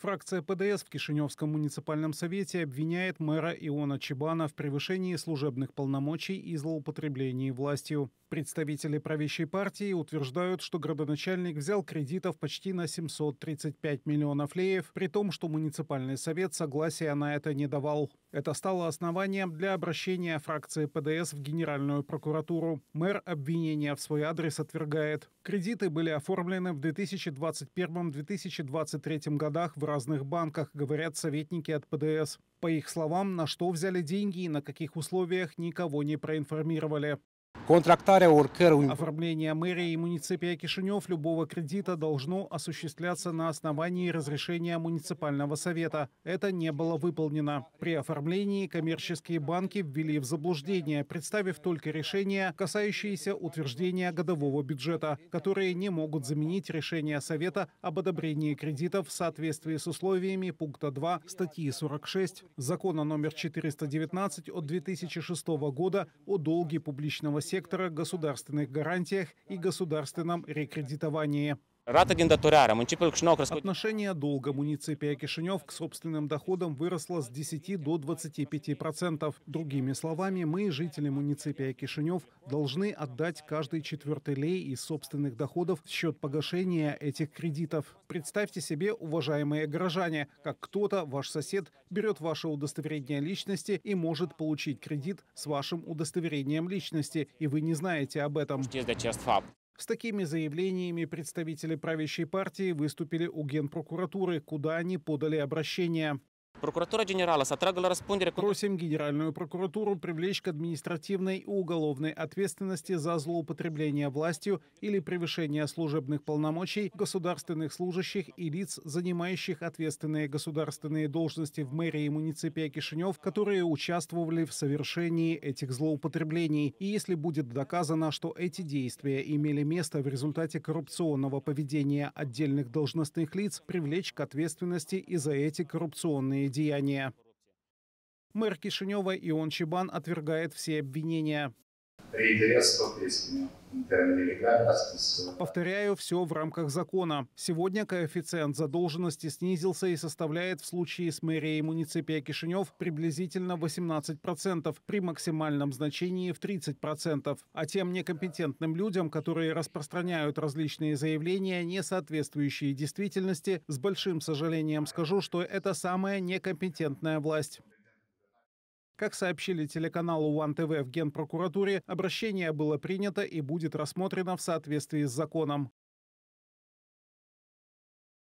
Фракция ПДС в Кишиневском муниципальном совете обвиняет мэра Иона Чебана в превышении служебных полномочий и злоупотреблении властью. Представители правящей партии утверждают, что градоначальник взял кредитов почти на 735 миллионов леев, при том, что муниципальный совет согласия на это не давал. Это стало основанием для обращения фракции ПДС в Генеральную прокуратуру. Мэр обвинения в свой адрес отвергает. Кредиты были оформлены в 2021-2023 годах в разных банках, говорят советники от ПДС. По их словам, на что взяли деньги и на каких условиях никого не проинформировали. Contractarea oricărui... Оформление мэрии и муниципия Кишинев любого кредита должно осуществляться на основании разрешения муниципального совета. Это не было выполнено. При оформлении коммерческие банки ввели в заблуждение, представив только решения, касающиеся утверждения годового бюджета, которые не могут заменить решение совета об одобрении кредитов в соответствии с условиями пункта 2 статьи 46 закона номер 419 от 2006 года о долге публичного сектора, государственных гарантиях и государственном рекредитовании. Отношение долга муниципия Кишинев к собственным доходам выросло с 10 до 25 процентов. Другими словами, мы, жители муниципия Кишинев, должны отдать каждый четвертый лей из собственных доходов в счет погашения этих кредитов. Представьте себе, уважаемые горожане, как кто-то, ваш сосед, берет ваше удостоверение личности и может получить кредит с вашим удостоверением личности, и вы не знаете об этом. С такими заявлениями представители правящей партии выступили у Генпрокуратуры, куда они подали обращение. Прокуратура генерала сотрагала трагала распондере... Просим Генеральную прокуратуру привлечь к административной и уголовной ответственности за злоупотребление властью или превышение служебных полномочий государственных служащих и лиц, занимающих ответственные государственные должности в мэрии и муниципе Кишинев, которые участвовали в совершении этих злоупотреблений. И если будет доказано, что эти действия имели место в результате коррупционного поведения отдельных должностных лиц, привлечь к ответственности и за эти коррупционные коррупционные деяния. Мэр Кишинева Ион Чебан отвергает все обвинения. Повторяю, все в рамках закона. Сегодня коэффициент задолженности снизился и составляет в случае с мэрией муниципия Кишинев приблизительно 18%, при максимальном значении в 30%. А тем некомпетентным людям, которые распространяют различные заявления, не соответствующие действительности, с большим сожалением скажу, что это самая некомпетентная власть. Как сообщили телеканалу УАН ТВ в Генпрокуратуре, обращение было принято и будет рассмотрено в соответствии с законом.